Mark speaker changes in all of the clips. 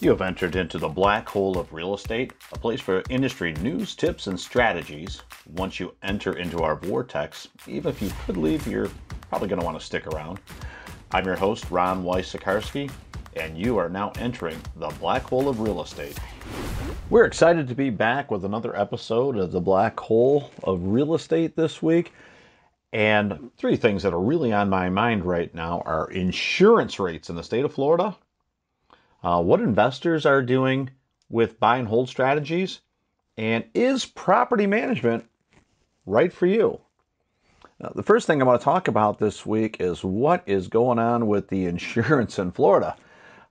Speaker 1: You have entered into the black hole of real estate, a place for industry news, tips, and strategies. Once you enter into our vortex, even if you could leave, you're probably going to want to stick around. I'm your host, Ron weiss sikarski and you are now entering the black hole of real estate. We're excited to be back with another episode of the black hole of real estate this week. And three things that are really on my mind right now are insurance rates in the state of Florida uh, what investors are doing with buy and hold strategies, and is property management right for you? Now, the first thing I want to talk about this week is what is going on with the insurance in Florida.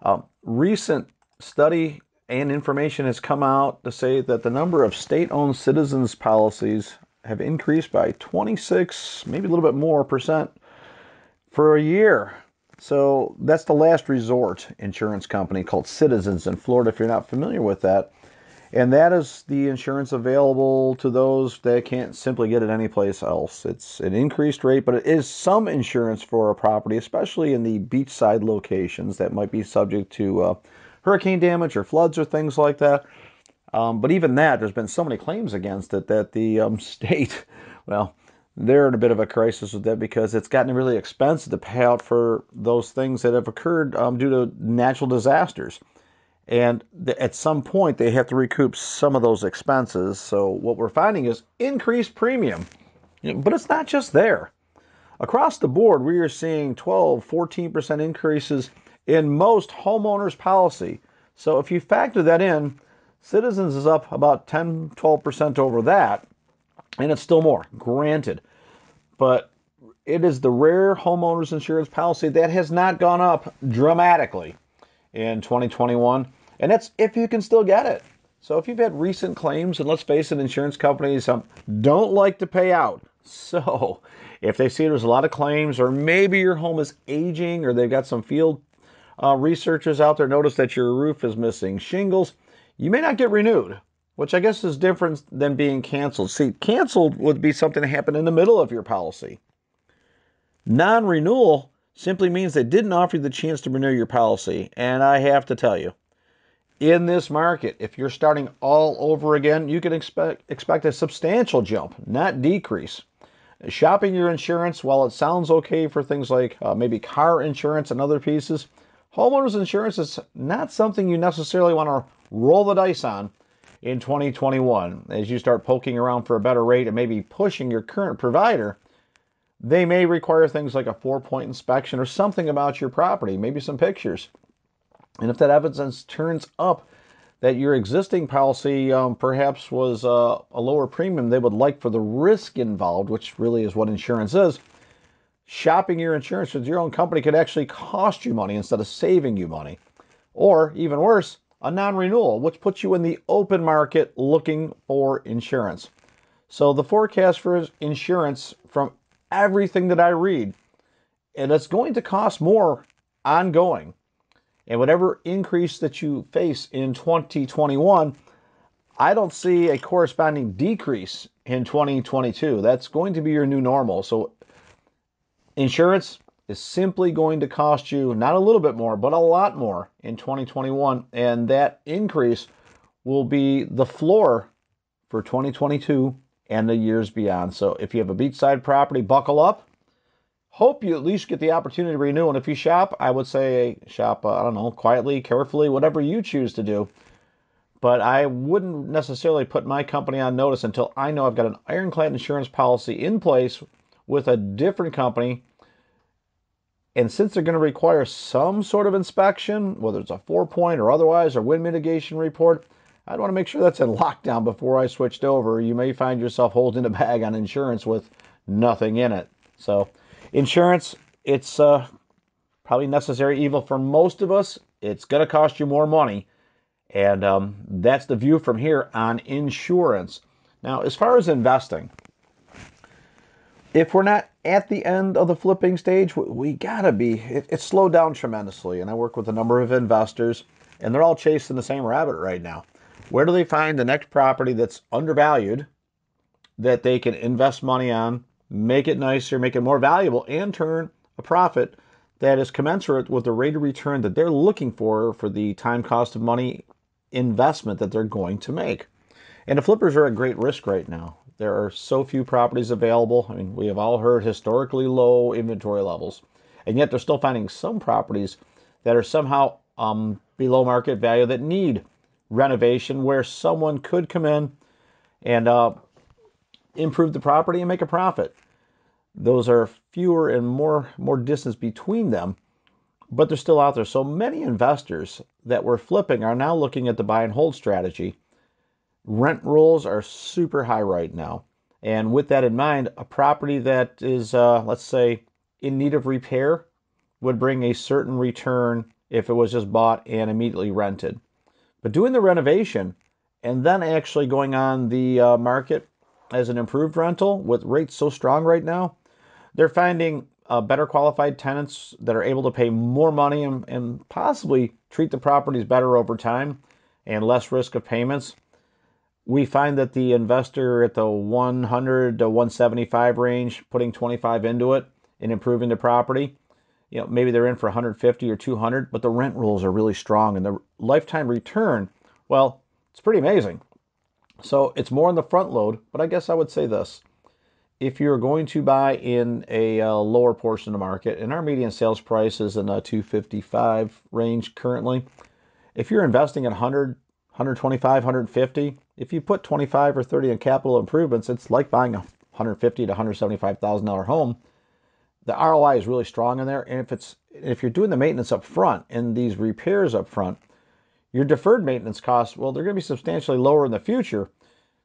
Speaker 1: Um, recent study and information has come out to say that the number of state owned citizens policies have increased by 26, maybe a little bit more percent for a year. So that's the last resort insurance company called Citizens in Florida, if you're not familiar with that. And that is the insurance available to those that can't simply get it anyplace else. It's an increased rate, but it is some insurance for a property, especially in the beachside locations that might be subject to uh, hurricane damage or floods or things like that. Um, but even that, there's been so many claims against it that the um, state, well, they're in a bit of a crisis with that because it's gotten really expensive to pay out for those things that have occurred um, due to natural disasters. And th- at some point, they have to recoup some of those expenses. So, what we're finding is increased premium. But it's not just there. Across the board, we are seeing 12, 14% increases in most homeowners' policy. So, if you factor that in, Citizens is up about 10, 12% over that, and it's still more. Granted, but it is the rare homeowners insurance policy that has not gone up dramatically in 2021. And that's if you can still get it. So if you've had recent claims, and let's face it, insurance companies um, don't like to pay out. So if they see there's a lot of claims, or maybe your home is aging, or they've got some field uh, researchers out there notice that your roof is missing shingles, you may not get renewed which I guess is different than being canceled. See, canceled would be something that happened in the middle of your policy. Non renewal simply means they didn't offer you the chance to renew your policy. And I have to tell you, in this market, if you're starting all over again, you can expect, expect a substantial jump, not decrease. Shopping your insurance, while it sounds okay for things like uh, maybe car insurance and other pieces, homeowners insurance is not something you necessarily want to roll the dice on in 2021. As you start poking around for a better rate and maybe pushing your current provider, they may require things like a four point inspection or something about your property, maybe some pictures. And if that evidence turns up that your existing policy um, perhaps was uh, a lower premium they would like for the risk involved, which really is what insurance is, shopping your insurance with your own company could actually cost you money instead of saving you money. Or even worse, a non-renewal, which puts you in the open market looking for insurance. So the forecast for insurance from everything that I read, and it's going to cost more ongoing. And whatever increase that you face in 2021, I don't see a corresponding decrease in 2022. That's going to be your new normal. So insurance is simply going to cost you not a little bit more, but a lot more in 2021. And that increase will be the floor for 2022 and the years beyond. So if you have a beachside property, buckle up. Hope you at least get the opportunity to renew. And if you shop, I would say shop, uh, I don't know, quietly, carefully, whatever you choose to do. But I wouldn't necessarily put my company on notice until I know I've got an ironclad insurance policy in place with a different company and since they're going to require some sort of inspection, whether it's a four point or otherwise, or wind mitigation report, I'd want to make sure that's in lockdown before I switched over. You may find yourself holding a bag on insurance with nothing in it. So, insurance, it's uh, probably necessary evil for most of us. It's going to cost you more money. And um, that's the view from here on insurance. Now, as far as investing, if we're not at the end of the flipping stage, we gotta be, it, it's slowed down tremendously. And I work with a number of investors, and they're all chasing the same rabbit right now. Where do they find the next property that's undervalued that they can invest money on, make it nicer, make it more valuable, and turn a profit that is commensurate with the rate of return that they're looking for for the time, cost of money investment that they're going to make? And the flippers are at great risk right now. There are so few properties available. I mean, we have all heard historically low inventory levels, and yet they're still finding some properties that are somehow um, below market value that need renovation where someone could come in and uh, improve the property and make a profit. Those are fewer and more more distance between them, but they're still out there. So many investors that were flipping are now looking at the buy and hold strategy Rent rolls are super high right now. And with that in mind, a property that is, uh, let's say, in need of repair would bring a certain return if it was just bought and immediately rented. But doing the renovation and then actually going on the uh, market as an improved rental with rates so strong right now, they're finding uh, better qualified tenants that are able to pay more money and, and possibly treat the properties better over time and less risk of payments we find that the investor at the 100 to 175 range putting 25 into it and improving the property you know maybe they're in for 150 or 200 but the rent rules are really strong and the lifetime return well it's pretty amazing so it's more on the front load but i guess i would say this if you're going to buy in a uh, lower portion of the market and our median sales price is in the 255 range currently if you're investing at 100 125 150 if you put 25 or 30 in capital improvements, it's like buying a 150 to 175 thousand dollar home. The ROI is really strong in there, and if it's if you're doing the maintenance up front and these repairs up front, your deferred maintenance costs well they're going to be substantially lower in the future.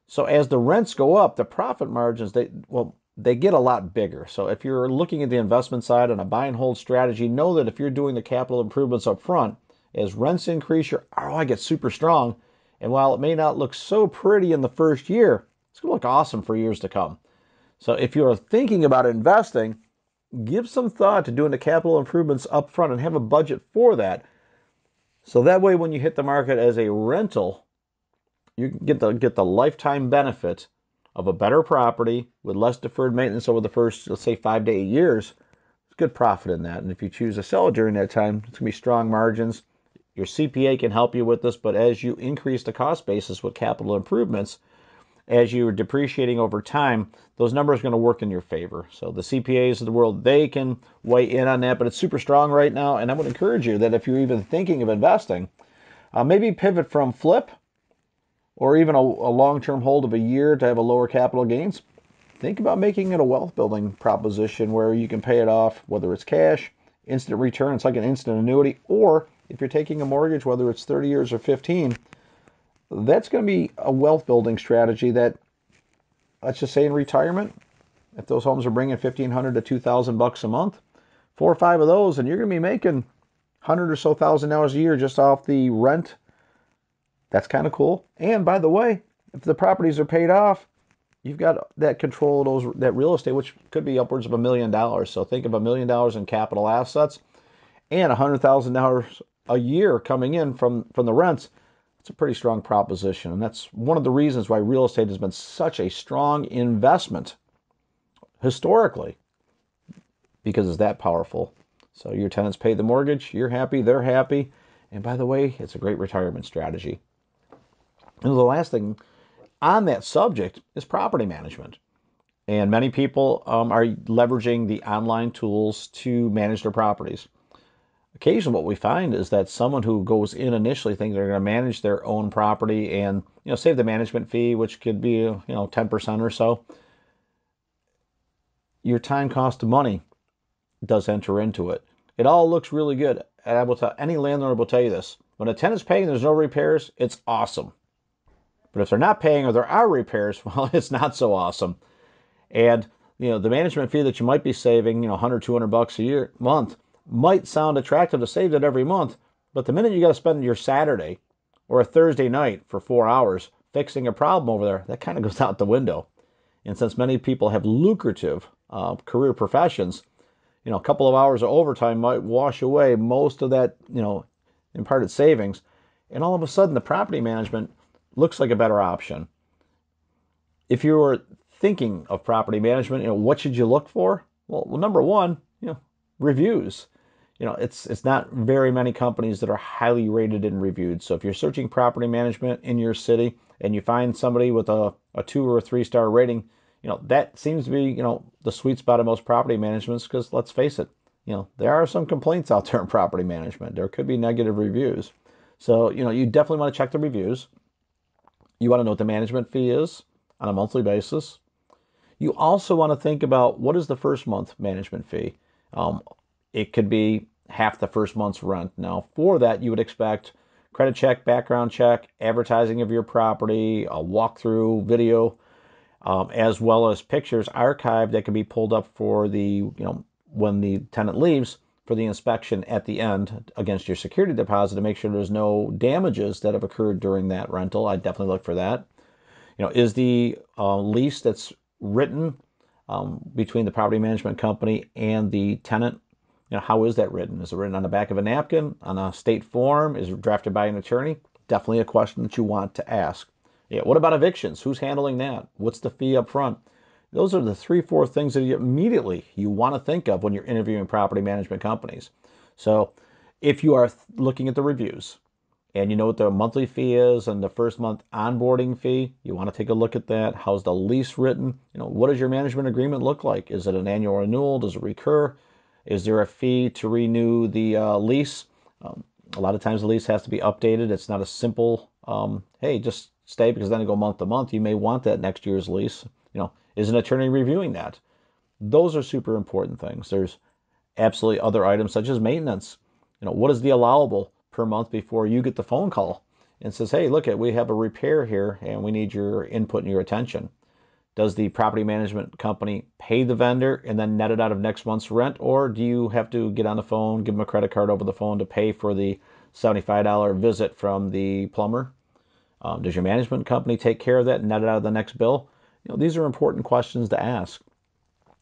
Speaker 1: So as the rents go up, the profit margins they well they get a lot bigger. So if you're looking at the investment side on a buy and hold strategy, know that if you're doing the capital improvements up front, as rents increase, your ROI gets super strong and while it may not look so pretty in the first year, it's going to look awesome for years to come. So if you're thinking about investing, give some thought to doing the capital improvements up front and have a budget for that. So that way when you hit the market as a rental, you get the get the lifetime benefit of a better property with less deferred maintenance over the first, let's say, five to eight years. It's good profit in that. And if you choose to sell during that time, it's going to be strong margins your CPA can help you with this, but as you increase the cost basis with capital improvements, as you're depreciating over time, those numbers are going to work in your favor. So the CPAs of the world, they can weigh in on that, but it's super strong right now. And I would encourage you that if you're even thinking of investing, uh, maybe pivot from flip or even a, a long-term hold of a year to have a lower capital gains. Think about making it a wealth building proposition where you can pay it off, whether it's cash, instant return, it's like an instant annuity, or if you're taking a mortgage, whether it's 30 years or 15, that's going to be a wealth building strategy that, let's just say in retirement, if those homes are bringing 1500 to 2000 bucks a month, four or five of those, and you're going to be making 100 or so thousand dollars a year just off the rent. That's kind of cool. And by the way, if the properties are paid off, you've got that control of those that real estate, which could be upwards of a million dollars. So think of a million dollars in capital assets and a hundred thousand dollars a year coming in from, from the rents, it's a pretty strong proposition. And that's one of the reasons why real estate has been such a strong investment historically, because it's that powerful. So your tenants pay the mortgage, you're happy, they're happy. And by the way, it's a great retirement strategy. And the last thing on that subject is property management. And many people um, are leveraging the online tools to manage their properties occasionally what we find is that someone who goes in initially thinks they're going to manage their own property and you know save the management fee which could be you know 10% or so your time cost of money does enter into it it all looks really good and i will tell any landlord will tell you this when a tenant's paying there's no repairs it's awesome but if they're not paying or there are repairs well it's not so awesome and you know the management fee that you might be saving you know 100 200 bucks a year month might sound attractive to save it every month, but the minute you got to spend your Saturday or a Thursday night for four hours fixing a problem over there, that kind of goes out the window. And since many people have lucrative uh, career professions, you know, a couple of hours of overtime might wash away most of that, you know, imparted savings. And all of a sudden, the property management looks like a better option. If you are thinking of property management, you know, what should you look for? Well, number one, reviews. You know, it's it's not very many companies that are highly rated and reviewed. So if you're searching property management in your city and you find somebody with a, a two or a three star rating, you know, that seems to be, you know, the sweet spot of most property managements because let's face it, you know, there are some complaints out there in property management. There could be negative reviews. So, you know, you definitely want to check the reviews. You want to know what the management fee is on a monthly basis. You also want to think about what is the first month management fee? Um, it could be half the first month's rent. Now, for that, you would expect credit check, background check, advertising of your property, a walkthrough video, um, as well as pictures archived that can be pulled up for the, you know, when the tenant leaves for the inspection at the end against your security deposit to make sure there's no damages that have occurred during that rental. I definitely look for that. You know, is the uh, lease that's written um, between the property management company and the tenant. You know, how is that written? Is it written on the back of a napkin, on a state form? Is it drafted by an attorney? Definitely a question that you want to ask. Yeah, what about evictions? Who's handling that? What's the fee up front? Those are the three, four things that you immediately you want to think of when you're interviewing property management companies. So if you are looking at the reviews, and you know what the monthly fee is and the first month onboarding fee. You want to take a look at that. How's the lease written? You know, what does your management agreement look like? Is it an annual renewal? Does it recur? Is there a fee to renew the uh, lease? Um, a lot of times the lease has to be updated. It's not a simple, um, hey, just stay because then it go month to month. You may want that next year's lease. You know, is an attorney reviewing that? Those are super important things. There's absolutely other items such as maintenance. You know, what is the allowable? per month before you get the phone call and says, hey, look, at we have a repair here and we need your input and your attention. Does the property management company pay the vendor and then net it out of next month's rent, or do you have to get on the phone, give them a credit card over the phone to pay for the $75 visit from the plumber? Um, does your management company take care of that and net it out of the next bill? You know, these are important questions to ask.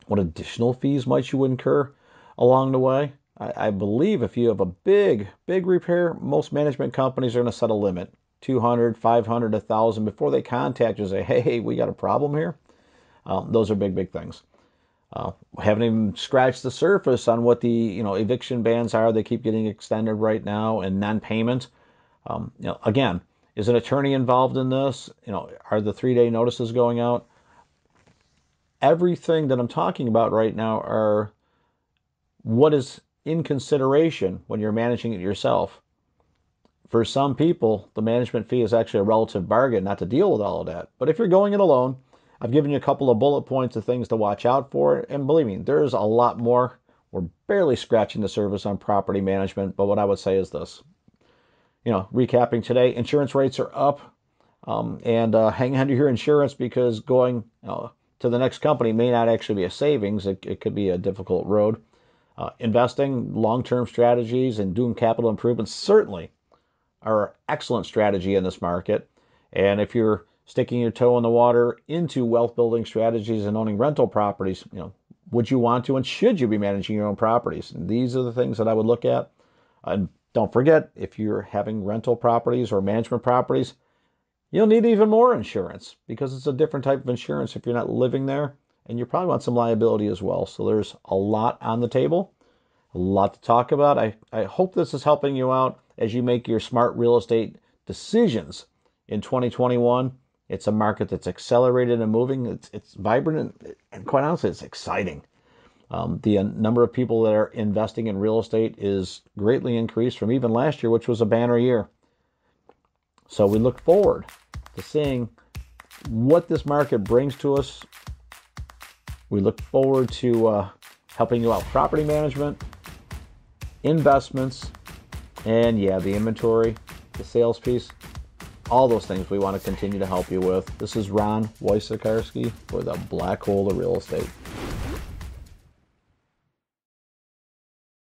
Speaker 1: What additional fees might you incur along the way? I, I believe if you have a big, big repair, most management companies are going to set a limit 200, 500, 1,000 before they contact you and say, hey, we got a problem here. Uh, those are big, big things. Uh, haven't even scratched the surface on what the you know eviction bans are. They keep getting extended right now, and non-payment. Um, you know, again, is an attorney involved in this? You know, are the three-day notices going out? Everything that I'm talking about right now are what is in consideration when you're managing it yourself. For some people, the management fee is actually a relative bargain not to deal with all of that. But if you're going it alone, I've given you a couple of bullet points of things to watch out for. And believe me, there's a lot more. We're barely scratching the surface on property management. But what I would say is this you know, recapping today, insurance rates are up. Um, and uh, hang on to your insurance because going uh, to the next company may not actually be a savings. It, it could be a difficult road. Uh, investing, long term strategies, and doing capital improvements certainly are an excellent strategy in this market. And if you're sticking your toe in the water into wealth building strategies and owning rental properties, you know, would you want to and should you be managing your own properties? And these are the things that I would look at. And don't forget, if you're having rental properties or management properties, you'll need even more insurance because it's a different type of insurance if you're not living there and you probably want some liability as well. So there's a lot on the table, a lot to talk about. I, I hope this is helping you out as you make your smart real estate decisions in 2021. It's a market that's accelerated and moving. It's, it's vibrant and, and quite honestly, it's exciting. Um, the uh, number of people that are investing in real estate is greatly increased from even last year, which was a banner year. So we look forward to seeing what this market brings to us we look forward to uh, helping you out property management, investments, and yeah, the inventory, the sales piece, all those things we want to continue to help you with. This is Ron Wojciechowski for the Black Hole of Real Estate.